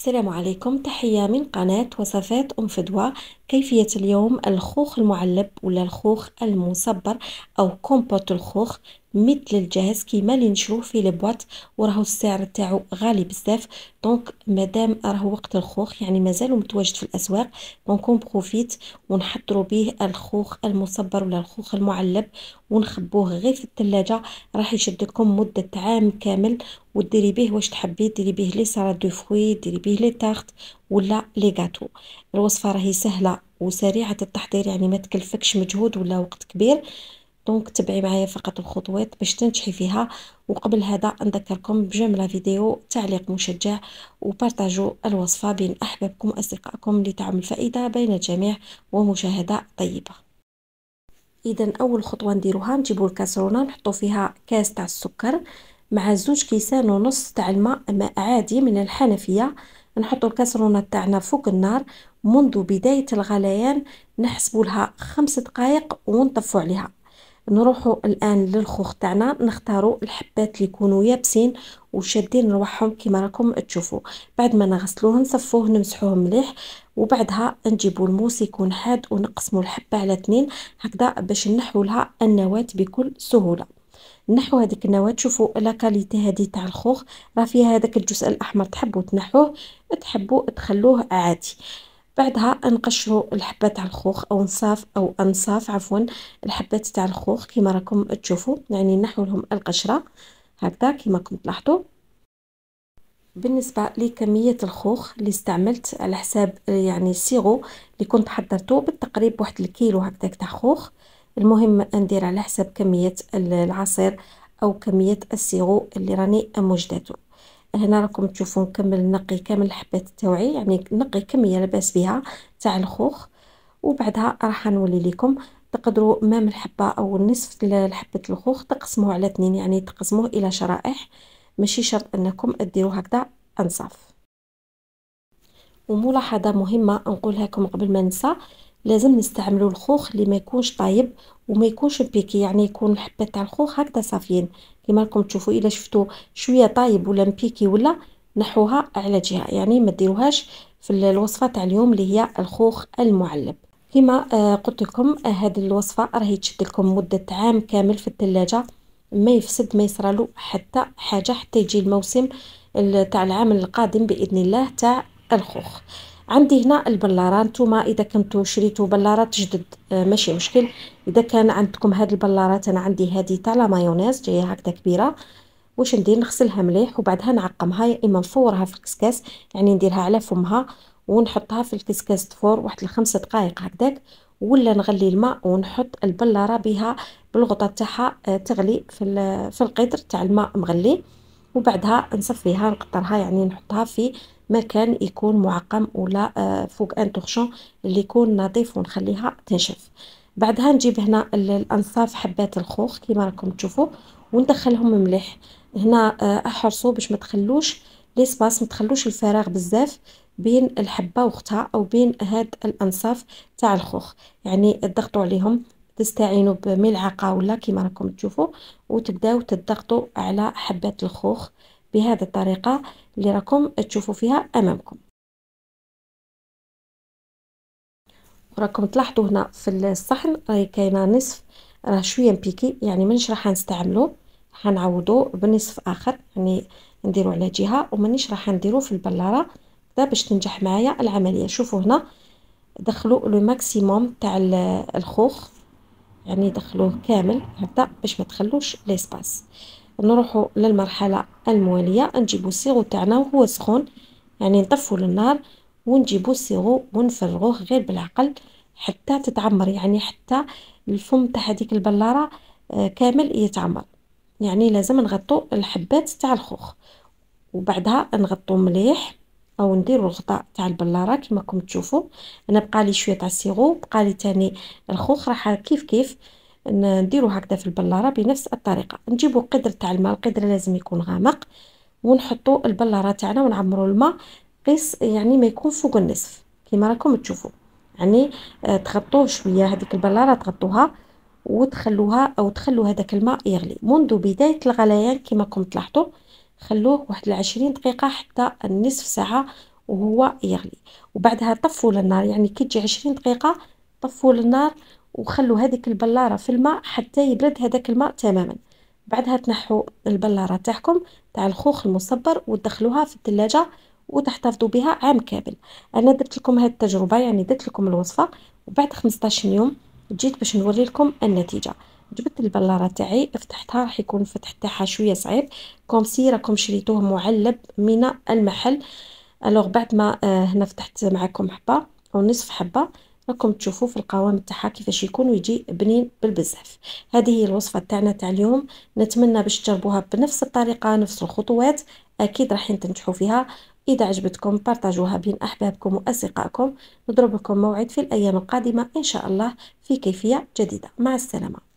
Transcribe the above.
السلام عليكم تحية من قناة وصفات أم فدوى كيفية اليوم الخوخ المعلب ولا الخوخ المصبر أو كومبوت الخوخ مثل الجاهز كيما اللي نشروه في البوات وراهو السعر تاعو غالي بزاف دونك مادام راهو وقت الخوخ يعني مازالو متواجد في الاسواق دونك اون بروفيت ونحضروا به الخوخ المصبر ولا الخوخ المعلب ونخبوه غير في الثلاجه راح يشدكم مده عام كامل وديري به واش تحبي ديري به لي سالاد دو فروي ديري به لي تارت ولا لي غاتو الوصفه راهي سهله وسريعة التحضير يعني ما تكلفكش مجهود ولا وقت كبير دونك تبعي معايا فقط الخطوات باش تنجحي فيها وقبل هذا نذكركم بجملة فيديو تعليق مشجع وبارتاجوا الوصفة بين أحبابكم وأصدقائكم لتعمل فائدة بين الجميع ومشاهدة طيبة إذا أول خطوة نديروها نجيبو الكاسرونة نحطو فيها كاس تاع السكر مع زوج كيسان ونص تاع الماء ماء عادي من الحنفية نحطو الكاسرونة تاعنا فوق النار منذ بداية الغليان نحسب لها خمس دقائق ونطفو عليها نروحوا الان للخوخ تاعنا نختاروا الحبات اللي يكونوا يابسين وشادين نروحهم كما راكم تشوفوا بعد ما نغسلوه نصفوه نمسحوه مليح وبعدها نجيبوا الموس يكون حاد ونقسموا الحبه على اثنين هكذا باش نحو لها النواه بكل سهوله نحو هذيك النواه تشوفوا لاكاليتي هذه تاع الخوخ راه فيها هذاك الجزء الاحمر تحبوا تنحوه تحبوا تخلوه عادي بعدها نقشرو الحبات تاع الخوخ او نصاف او انصاف عفوا الحبات تاع الخوخ كيما راكم تشوفوا يعني نحو لهم القشره هكذا كيما راكم تلاحظوا بالنسبة لكمية الخوخ اللي استعملت على حساب يعني السيغو اللي كنت حضرته بالتقريب واحد الكيلو هكذاك تاع خوخ المهم ندير على حساب كمية العصير او كمية السيغو اللي راني موجداته هنا راكم تشوفوا نكمل نقي كامل الحبات تاوعي يعني نقي كميه لاباس بها تاع الخوخ وبعدها راح نولي لكم تقدروا مام الحبه او نصف الحبه الخوخ تقسموه على اثنين يعني تقسموه الى شرائح ماشي شرط انكم ديروا هكذا انصاف وملاحظه مهمه نقولها لكم قبل ما ننسى لازم نستعملو الخوخ اللي ما يكونش طايب وما يكونش بيكي يعني يكون الحبات تاع الخوخ هكذا صافيين كيما راكم تشوفوا الا شفتوا شويه طايب ولا مبيكي ولا نحوها على جهه يعني ما ديروهاش في الوصفه تاع اليوم اللي هي الخوخ المعلب كما آه، قلت لكم هذه آه، الوصفه راهي تشد لكم مده عام كامل في الثلاجه ما يفسد ما يصرالو حتى حاجه حتى يجي الموسم تاع العام القادم باذن الله تاع الخوخ عندي هنا البلاره نتوما اذا كنتو شريتو بلارات جدد آه، ماشي مشكل اذا كان عندكم هاد البلارات انا عندي هادي تاع لا مايونيز جايه هكذا كبيره واش ندير نغسلها مليح وبعدها نعقمها يا اما نفورها في الكسكاس يعني نديرها على فمها ونحطها في الكسكاس تفور واحد الخمسة دقائق هكذاك ولا نغلي الماء ونحط البلاره بها بالغطاء تاعها آه، تغلي في في القدر تاع الماء مغلي وبعدها نصفيها نقطرها يعني نحطها في مكان يكون معقم ولا آه، فوق ان تورشون اللي يكون نظيف ونخليها تنشف بعدها نجيب هنا الانصاف حبات الخوخ كما راكم تشوفوا وندخلهم مليح هنا آه، احرصوا باش ما تخلوش ليسباس ما تخلوش الفراغ بزاف بين الحبه واختها او بين هاد الانصاف تاع الخوخ يعني تضغطوا عليهم تستعينوا بملعقه ولا كما راكم تشوفوا وتبداو تضغطوا على حبات الخوخ بهذه الطريقة اللي راكم تشوفوا فيها أمامكم راكم تلاحظوا هنا في الصحن راهي كاينه نصف راه شويه مبيكي يعني منش راح نستعملو حنعوضو بنصف اخر يعني نديرو على جهه ومانيش راح نديرو في البلاره ده باش تنجح معايا العمليه شوفوا هنا دخلوا لو ماكسيموم تاع الخوخ يعني دخلوه كامل هكذا باش ما تخلوش ليسباس نروحو للمرحلة الموالية نجيبو السيغو تاعنا وهو سخون يعني نطفو للنار ونجيبو السيغو ونفرغوه غير بالعقل حتى تتعمر يعني حتى الفم تاع هذيك البلارة آه، كامل يتعمر يعني لازم نغطو الحبات تاع الخوخ وبعدها نغطو مليح او نديرو الغطاء تاع البلاره كما راكم تشوفوا انا بقالي شويه تاع السيغو بقالي تاني الخوخ راح كيف كيف نديرو هكذا في البلاره بنفس الطريقه نجيبو قدر تاع الماء القدر لازم يكون غامق ونحطو البلاره تاعنا ونعمرو الماء قيس يعني ما يكون فوق النصف كيما راكم تشوفوا يعني آه، تغطوه شويه هذيك البلاره تغطوها وتخلوها او تخلو هذاك الماء يغلي منذ بدايه الغليان كما راكم تلاحظوا خلوه واحد العشرين دقيقه حتى النصف ساعه وهو يغلي وبعدها طفوا للنار يعني كي تجي عشرين دقيقه طفوا للنار وخلوا هذيك البلاره في الماء حتى يبرد هذاك الماء تماما بعدها تنحوا البلاره تاعكم تاع الخوخ المصبر وتدخلوها في الثلاجه وتحتفظوا بها عام كامل انا درت لكم هذه التجربه يعني درت لكم الوصفه وبعد 15 يوم جيت باش نوري لكم النتيجه جبت البلاره تاعي فتحتها راح يكون الفتح تاعها شويه صعيب كوم سي راكم شريتوه معلب من المحل الوغ بعد ما آه، هنا فتحت معكم حبه او نصف حبه راكم تشوفوا في القوام تاعها كيفاش يكون ويجي بنين بالبزاف هذه هي الوصفه تاعنا تاع اليوم نتمنى باش تجربوها بنفس الطريقه نفس الخطوات اكيد راحين تنجحوا فيها اذا عجبتكم بارطاجوها بين احبابكم واصدقائكم نضرب لكم موعد في الايام القادمه ان شاء الله في كيفيه جديده مع السلامه